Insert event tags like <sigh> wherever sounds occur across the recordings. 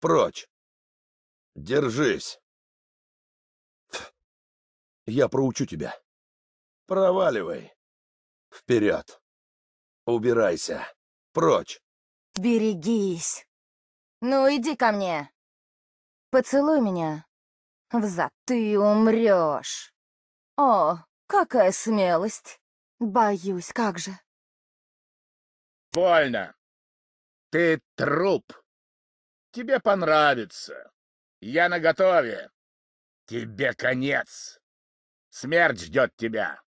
Прочь! Держись! Я проучу тебя. Проваливай. Вперед. Убирайся. Прочь. Берегись. Ну, иди ко мне. Поцелуй меня. Взад ты умрешь. О, какая смелость. Боюсь, как же. Больно. Ты труп. Тебе понравится. Я наготове. Тебе конец. Смерть ждет тебя.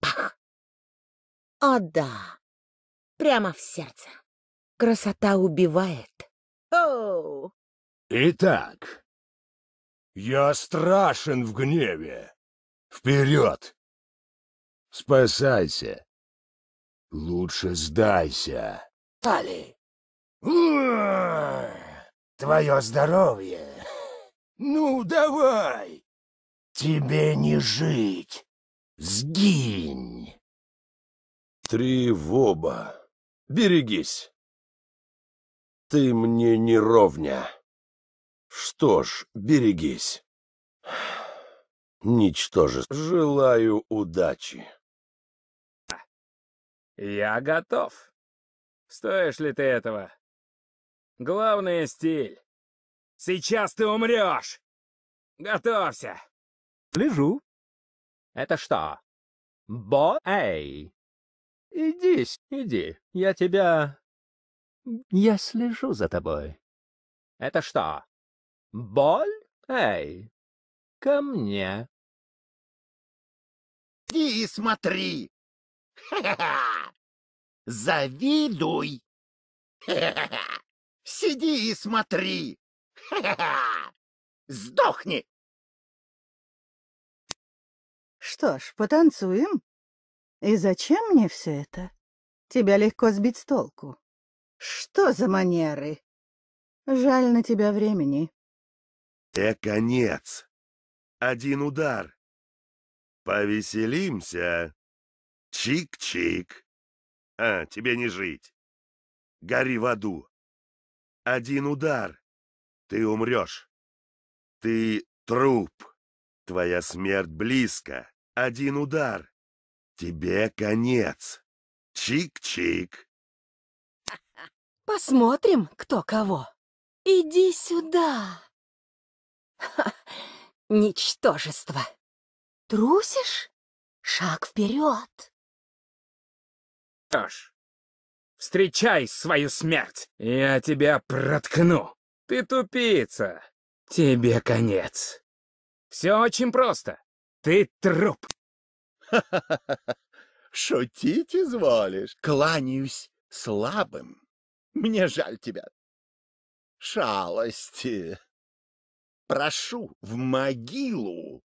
Пах! О а да! Прямо в сердце. Красота убивает. Оу! Итак, я страшен в гневе. Вперед! Спасайся. Лучше сдайся. Тали! Твое здоровье! <laughs> Ну, давай! Тебе не жить! Сгинь! Три воба. Берегись! Ты мне не ровня. Что ж, берегись. Ничтоже, желаю удачи. Я готов. Стоишь ли ты этого? Главное — стиль. Сейчас ты умрешь! Готовься!» «Лежу». «Это что?» «Бо-эй!» «Иди, иди, я тебя...» «Я слежу за тобой». «Это что?» «Боль? Эй! Ко мне!» «Иди и смотри! Ха-ха-ха! Завидуй! Ха-ха-ха!» Сиди и смотри! Ха-ха-ха! Сдохни! Что ж, потанцуем? И зачем мне все это? Тебя легко сбить с толку. Что за манеры? Жаль на тебя времени. Э, конец. Один удар. Повеселимся. Чик-чик. А, тебе не жить. Гори в аду один удар. Ты умрешь. Ты труп. Твоя смерть близко. Один удар. Тебе конец. Чик-чик. <laughs> Посмотрим, кто кого. Иди сюда. Ха, <laughs> ничтожество. Трусишь? Шаг вперед. Аж. Встречай свою смерть! Я тебя проткну! Ты тупица! Тебе конец!» «Все очень просто. Ты труп!» «Ха-ха-ха! <laughs> Шутить изволишь? Кланяюсь слабым. Мне жаль тебя. Шалости. Прошу в могилу!»